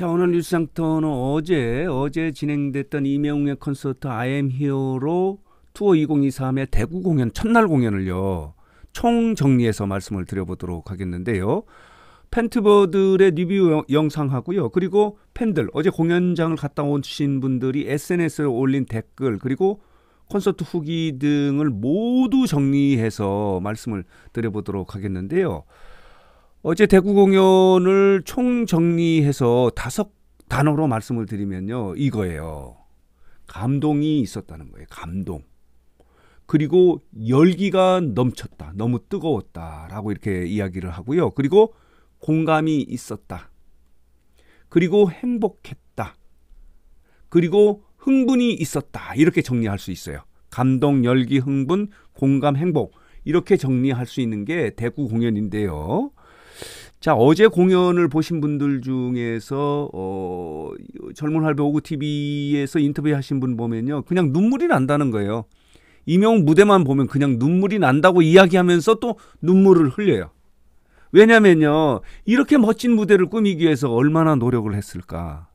자 오늘 뉴스상터는 어제 어제 진행됐던 이명웅의 콘서트 I m 히어로 투어 2023의 대구 공연 첫날 공연을요 총 정리해서 말씀을 드려보도록 하겠는데요 팬트버들의 리뷰 영상하고요 그리고 팬들 어제 공연장을 갔다 오신 분들이 SNS에 올린 댓글 그리고 콘서트 후기 등을 모두 정리해서 말씀을 드려보도록 하겠는데요. 어제 대구 공연을 총 정리해서 다섯 단어로 말씀을 드리면요. 이거예요. 감동이 있었다는 거예요. 감동. 그리고 열기가 넘쳤다. 너무 뜨거웠다. 라고 이렇게 이야기를 하고요. 그리고 공감이 있었다. 그리고 행복했다. 그리고 흥분이 있었다. 이렇게 정리할 수 있어요. 감동, 열기, 흥분, 공감, 행복. 이렇게 정리할 수 있는 게 대구 공연인데요. 자, 어제 공연을 보신 분들 중에서 어 젊은 할배 오구 TV에서 인터뷰하신 분 보면요. 그냥 눈물이 난다는 거예요. 이명 무대만 보면 그냥 눈물이 난다고 이야기하면서 또 눈물을 흘려요. 왜냐면요. 이렇게 멋진 무대를 꾸미기 위해서 얼마나 노력을 했을까?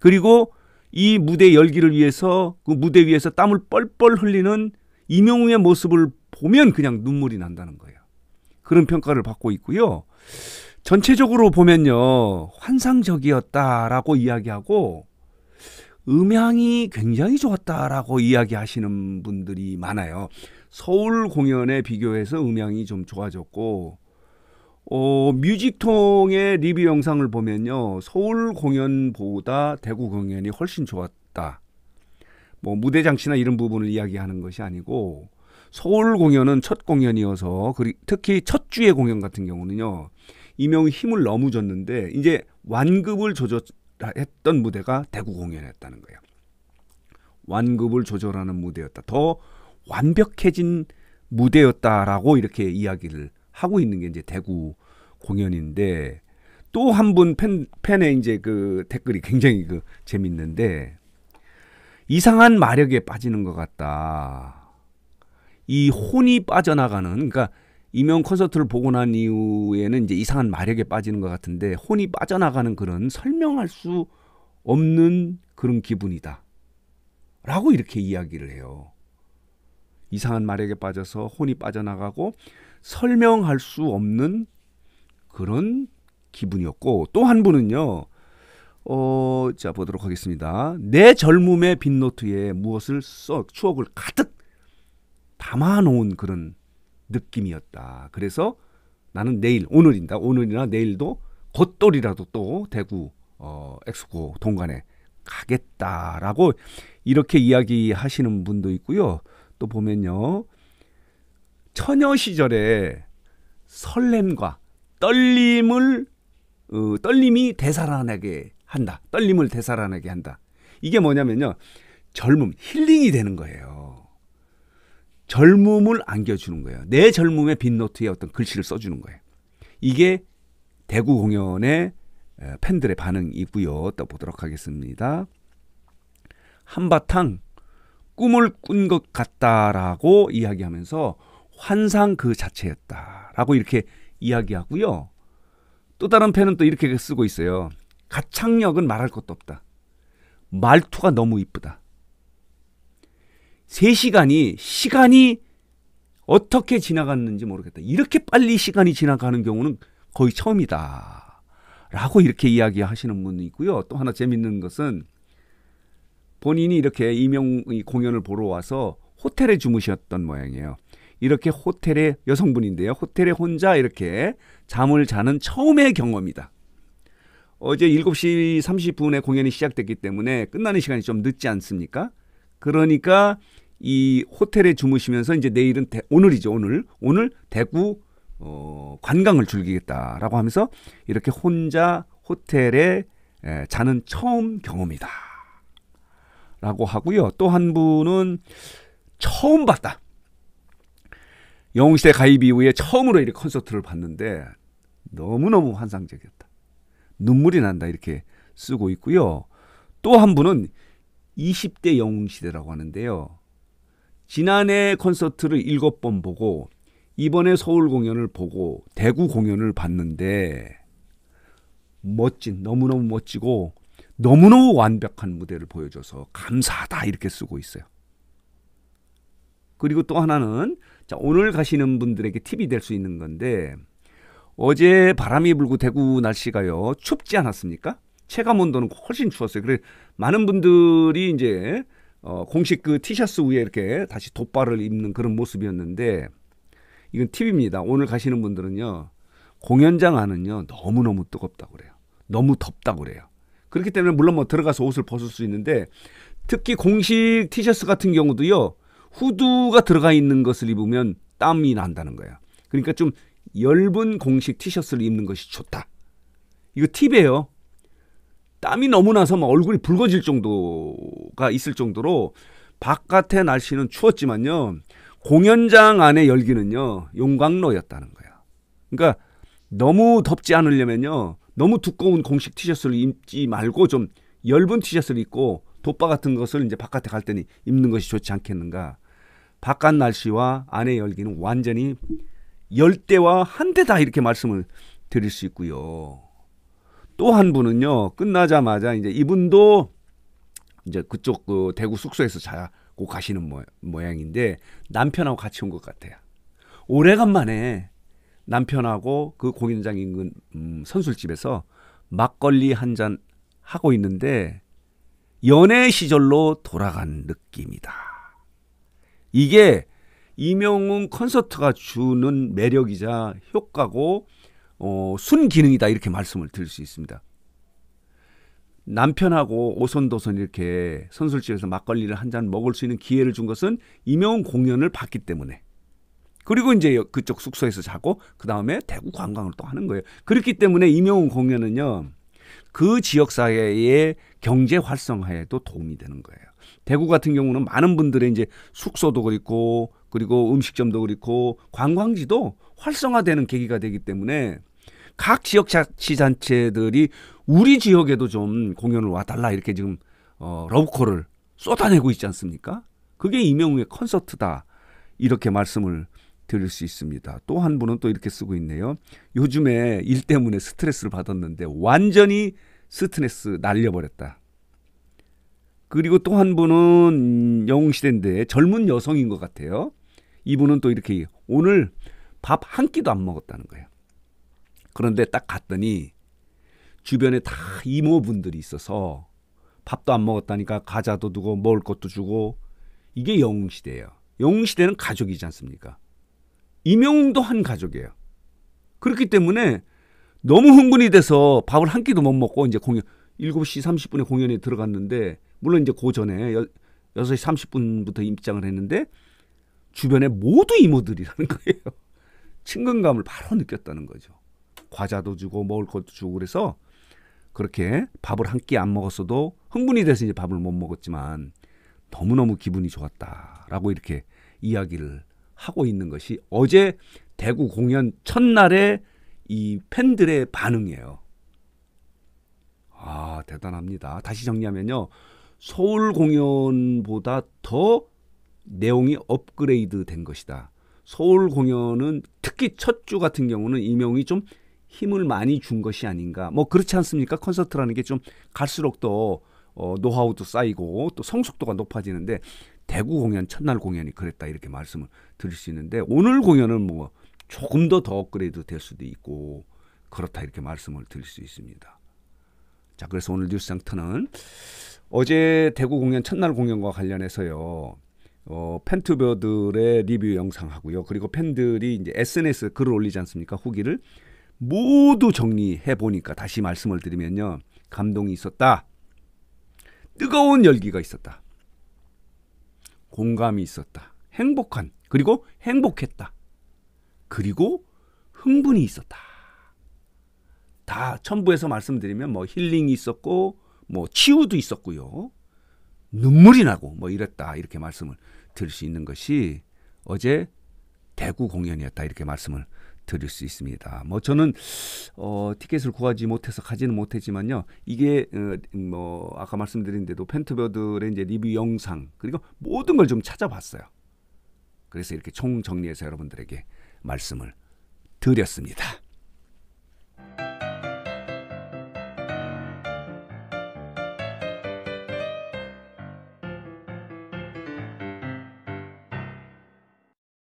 그리고 이 무대 열기를 위해서 그 무대 위에서 땀을 뻘뻘 흘리는 이명우의 모습을 보면 그냥 눈물이 난다는 거예요. 그런 평가를 받고 있고요. 전체적으로 보면요. 환상적이었다라고 이야기하고 음향이 굉장히 좋았다라고 이야기하시는 분들이 많아요. 서울 공연에 비교해서 음향이 좀 좋아졌고 어, 뮤직통의 리뷰 영상을 보면요. 서울 공연보다 대구 공연이 훨씬 좋았다. 뭐 무대 장치나 이런 부분을 이야기하는 것이 아니고 서울 공연은 첫 공연이어서 특히 첫 주의 공연 같은 경우는요. 이명이 힘을 너무 줬는데 이제 완급을 조절했던 무대가 대구 공연했다는 거예요. 완급을 조절하는 무대였다. 더 완벽해진 무대였다라고 이렇게 이야기를 하고 있는 게 이제 대구 공연인데 또 한 분 팬, 팬의 이제 그 댓글이 굉장히 그 재밌는데 이상한 마력에 빠지는 것 같다. 이 혼이 빠져나가는 그러니까 이명 콘서트를 보고 난 이후에는 이제 이상한 마력에 빠지는 것 같은데 혼이 빠져나가는 그런 설명할 수 없는 그런 기분이다. 라고 이렇게 이야기를 해요. 이상한 마력에 빠져서 혼이 빠져나가고 설명할 수 없는 그런 기분이었고 또 한 분은요. 어, 자 보도록 하겠습니다. 내 젊음의 빈노트에 무엇을 써 추억을 가득 담아 놓은 그런 느낌이었다. 그래서 나는 내일 오늘인다. 오늘이나 내일도 곧돌이라도 또 대구 어, 엑스코 동간에 가겠다라고 이렇게 이야기하시는 분도 있고요. 또 보면요. 처녀 시절에 설렘과 떨림을 어, 떨림이 되살아나게 한다. 떨림을 되살아나게 한다. 이게 뭐냐면요. 젊음, 힐링이 되는 거예요. 젊음을 안겨주는 거예요. 내 젊음의 빈노트에 어떤 글씨를 써주는 거예요. 이게 대구 공연의 팬들의 반응이고요. 또 보도록 하겠습니다. 한바탕 꿈을 꾼 것 같다라고 이야기하면서 환상 그 자체였다라고 이렇게 이야기하고요. 또 다른 팬은 또 이렇게 쓰고 있어요. 가창력은 말할 것도 없다. 말투가 너무 이쁘다. 3시간이 시간이 어떻게 지나갔는지 모르겠다. 이렇게 빨리 시간이 지나가는 경우는 거의 처음이다. 라고 이렇게 이야기하시는 분이 있고요. 또 하나 재밌는 것은 본인이 이렇게 이명 공연을 보러 와서 호텔에 주무셨던 모양이에요. 이렇게 호텔에 여성분인데요. 호텔에 혼자 이렇게 잠을 자는 처음의 경험이다. 어제 7시 30분에 공연이 시작됐기 때문에 끝나는 시간이 좀 늦지 않습니까? 그러니까 이 호텔에 주무시면서 이제 내일은 대, 오늘이죠 오늘 오늘 대구 어, 관광을 즐기겠다라고 하면서 이렇게 혼자 호텔에 에, 자는 처음 경험이다. 라고 하고요. 또 한 분은 처음 봤다. 영웅시대 가입 이후에 처음으로 이렇게 콘서트를 봤는데 너무너무 환상적이었다. 눈물이 난다 이렇게 쓰고 있고요. 또 한 분은 20대 영웅시대라고 하는데요. 지난해 콘서트를 일곱 번 보고 이번에 서울 공연을 보고 대구 공연을 봤는데 멋진 너무너무 멋지고 너무너무 완벽한 무대를 보여줘서 감사하다 이렇게 쓰고 있어요. 그리고 또 하나는 자, 오늘 가시는 분들에게 팁이 될 수 있는 건데 어제 바람이 불고 대구 날씨가요 춥지 않았습니까? 체감 온도는 훨씬 추웠어요. 그래 많은 분들이 이제 어, 공식 그 티셔츠 위에 이렇게 다시 돗발을 입는 그런 모습이었는데 이건 팁입니다. 오늘 가시는 분들은요. 공연장 안은요. 너무너무 뜨겁다고 그래요. 너무 덥다고 그래요. 그렇기 때문에 물론 뭐 들어가서 옷을 벗을 수 있는데 특히 공식 티셔츠 같은 경우도요. 후드가 들어가 있는 것을 입으면 땀이 난다는 거예요. 그러니까 좀 엷은 공식 티셔츠를 입는 것이 좋다. 이거 팁이에요. 땀이 너무 나서 막 얼굴이 붉어질 정도가 있을 정도로 바깥의 날씨는 추웠지만요. 공연장 안의 열기는요. 용광로였다는 거야. 그러니까 너무 덥지 않으려면요. 너무 두꺼운 공식 티셔츠를 입지 말고 좀 얇은 티셔츠를 입고 돗바 같은 것을 이제 바깥에 갈 때는 입는 것이 좋지 않겠는가. 바깥 날씨와 안의 열기는 완전히 열대와 한대다 이렇게 말씀을 드릴 수 있고요. 또한 분은요 끝나자마자 이제 이분도 이제 그쪽 그 대구 숙소에서 자고 가시는 모, 모양인데 남편하고 같이 온 것 같아요. 오래간만에 남편하고 그 공연장 인근 음, 선술집에서 막걸리 한 잔 하고 있는데 연애 시절로 돌아간 느낌이다. 이게 이명웅 콘서트가 주는 매력이자 효과고 어, 순기능이다 이렇게 말씀을 드릴 수 있습니다. 남편하고 오손도손 이렇게 선술집에서 막걸리를 한 잔 먹을 수 있는 기회를 준 것은 임용 공연을 봤기 때문에 그리고 이제 그쪽 숙소에서 자고 그 다음에 대구 관광을 또 하는 거예요. 그렇기 때문에 임용훈 공연은요 그 지역 사회의 경제 활성화에도 도움이 되는 거예요. 대구 같은 경우는 많은 분들의 이제 숙소도 그렇고 그리고 음식점도 그렇고 관광지도 활성화되는 계기가 되기 때문에 각 지역 자치단체들이 우리 지역에도 좀 공연을 와달라 이렇게 지금 어, 러브콜을 쏟아내고 있지 않습니까? 그게 이명웅의 콘서트다 이렇게 말씀을 드릴 수 있습니다. 또 한 분은 또 이렇게 쓰고 있네요. 요즘에 일 때문에 스트레스를 받았는데 완전히 스트레스 날려버렸다. 그리고 또 한 분은 영웅시대인데 젊은 여성인 것 같아요. 이분은 또 이렇게 오늘 밥 한 끼도 안 먹었다는 거예요. 그런데 딱 갔더니 주변에 다 이모분들이 있어서 밥도 안 먹었다니까 과자도 두고 먹을 것도 주고 이게 영웅시대예요. 영웅시대는 가족이지 않습니까? 이명웅도한 가족이에요. 그렇기 때문에 너무 흥분이 돼서 밥을 한 끼도 못 먹고 이제 공연 7시 30분에 공연에 들어갔는데 물론 이제 고 전에 6시 30분부터 입장을 했는데 주변의 모두 이모들이라는 거예요. 친근감을 바로 느꼈다는 거죠. 과자도 주고 먹을 것도 주고 그래서 그렇게 밥을 한 끼 안 먹었어도 흥분이 돼서 이제 밥을 못 먹었지만 너무너무 기분이 좋았다라고 이렇게 이야기를 하고 있는 것이 어제 대구 공연 첫날에 이 팬들의 반응이에요. 아, 대단합니다. 다시 정리하면요. 서울 공연보다 더 내용이 업그레이드 된 것이다. 서울 공연은 특히 첫 주 같은 경우는 이명이좀 힘을 많이 준 것이 아닌가. 뭐 그렇지 않습니까? 콘서트라는 게 좀 갈수록 더 어, 노하우도 쌓이고 또 성숙도가 높아지는데 대구 공연 첫날 공연이 그랬다 이렇게 말씀을 드릴 수 있는데 오늘 공연은 뭐 조금 더 더 업그레이드 될 수도 있고 그렇다 이렇게 말씀을 드릴 수 있습니다. 자 그래서 오늘 뉴스 장터는 어제 대구 공연 첫날 공연과 관련해서요. 어, 팬투버들의 리뷰 영상하고요. 그리고 팬들이 이제 SNS 글을 올리지 않습니까? 후기를 모두 정리해 보니까 다시 말씀을 드리면요. 감동이 있었다. 뜨거운 열기가 있었다. 공감이 있었다. 행복한 그리고 행복했다. 그리고 흥분이 있었다. 다 첨부해서 말씀드리면 뭐 힐링이 있었고 뭐 치유도 있었고요. 눈물이 나고 뭐 이랬다 이렇게 말씀을 드릴 수 있는 것이 어제 대구 공연이었다 이렇게 말씀을 드릴 수 있습니다. 뭐 저는 어, 티켓을 구하지 못해서 가지는 못했지만요. 이게 어, 음, 뭐 아까 말씀드린 대로 펜트베들의 이제 리뷰 영상 그리고 모든 걸 좀 찾아봤어요. 그래서 이렇게 총 정리해서 여러분들에게 말씀을 드렸습니다.